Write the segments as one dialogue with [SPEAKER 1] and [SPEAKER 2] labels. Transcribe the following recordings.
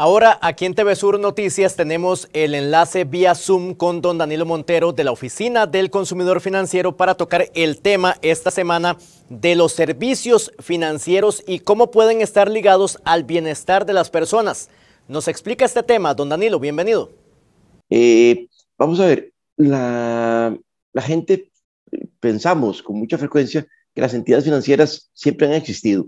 [SPEAKER 1] Ahora aquí en TV Sur Noticias tenemos el enlace vía Zoom con don Danilo Montero de la Oficina del Consumidor Financiero para tocar el tema esta semana de los servicios financieros y cómo pueden estar ligados al bienestar de las personas. Nos explica este tema, don Danilo, bienvenido.
[SPEAKER 2] Eh, vamos a ver, la, la gente pensamos con mucha frecuencia que las entidades financieras siempre han existido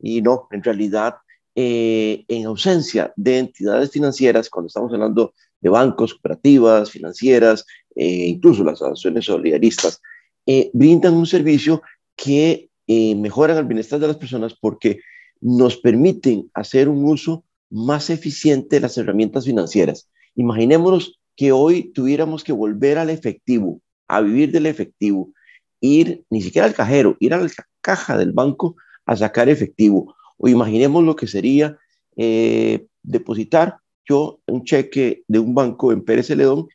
[SPEAKER 2] y no, en realidad eh, en ausencia de entidades financieras, cuando estamos hablando de bancos, cooperativas, financieras, eh, incluso las asociaciones solidaristas, eh, brindan un servicio que mejoran el bienestar de las personas porque nos permiten hacer un uso más eficiente de las herramientas financieras. Imaginémonos que hoy tuviéramos que volver al efectivo, a vivir del efectivo, ir ni siquiera al cajero, ir a la caja del banco a sacar efectivo o imaginemos lo que sería eh, depositar yo un cheque de un banco en Pérez Celedón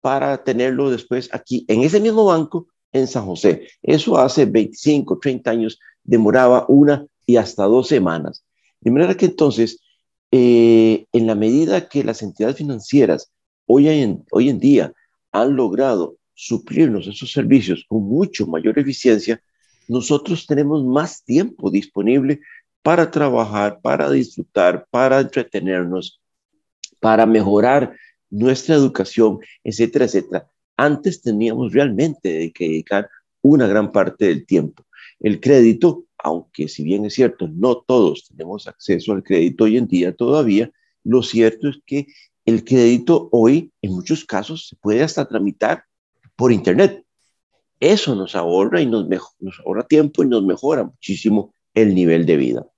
[SPEAKER 2] para tenerlo después aquí, en ese mismo banco, en San José. Eso hace 25, 30 años demoraba una y hasta dos semanas. De manera que entonces, eh, en la medida que las entidades financieras hoy en, hoy en día han logrado suplirnos esos servicios con mucho mayor eficiencia, nosotros tenemos más tiempo disponible para trabajar, para disfrutar, para entretenernos, para mejorar nuestra educación, etcétera, etcétera. Antes teníamos realmente que dedicar una gran parte del tiempo. El crédito, aunque si bien es cierto, no todos tenemos acceso al crédito hoy en día todavía, lo cierto es que el crédito hoy en muchos casos se puede hasta tramitar por Internet. Eso nos ahorra y nos, nos ahorra tiempo y nos mejora muchísimo el nivel de vida.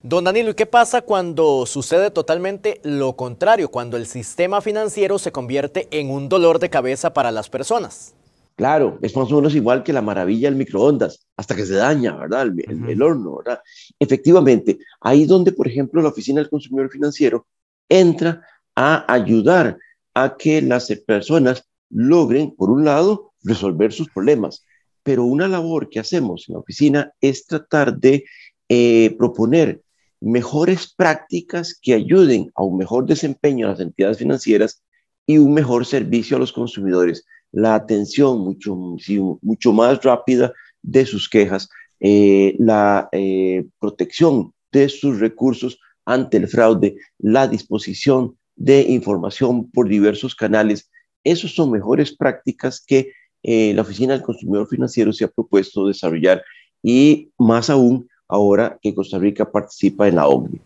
[SPEAKER 1] Don Danilo, ¿y qué pasa cuando sucede totalmente lo contrario, cuando el sistema financiero se convierte en un
[SPEAKER 2] dolor de cabeza para las personas? Claro, es más o menos igual que la maravilla del microondas, hasta que se daña, ¿verdad? El, horno, ¿verdad? Efectivamente, ahí donde, por ejemplo, la Oficina del Consumidor Financiero entra a ayudar a que las personas logren, por un lado, resolver sus problemas, pero una labor que hacemos en la oficina es tratar de eh, proponer mejores prácticas que ayuden a un mejor desempeño a las entidades financieras y un mejor servicio a los consumidores. La atención mucho, mucho más rápida de sus quejas, eh, la eh, protección de sus recursos ante el fraude, la disposición de información por diversos canales. Esas son mejores prácticas que eh, la Oficina del Consumidor Financiero se ha propuesto desarrollar y más aún ahora que Costa Rica participa en la omni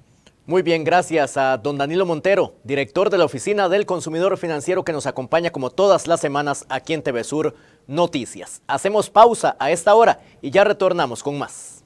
[SPEAKER 1] Muy bien, gracias a don Danilo Montero, director de la Oficina del Consumidor Financiero que nos acompaña como todas las semanas aquí en TV Sur Noticias. Hacemos pausa a esta hora y ya retornamos con más.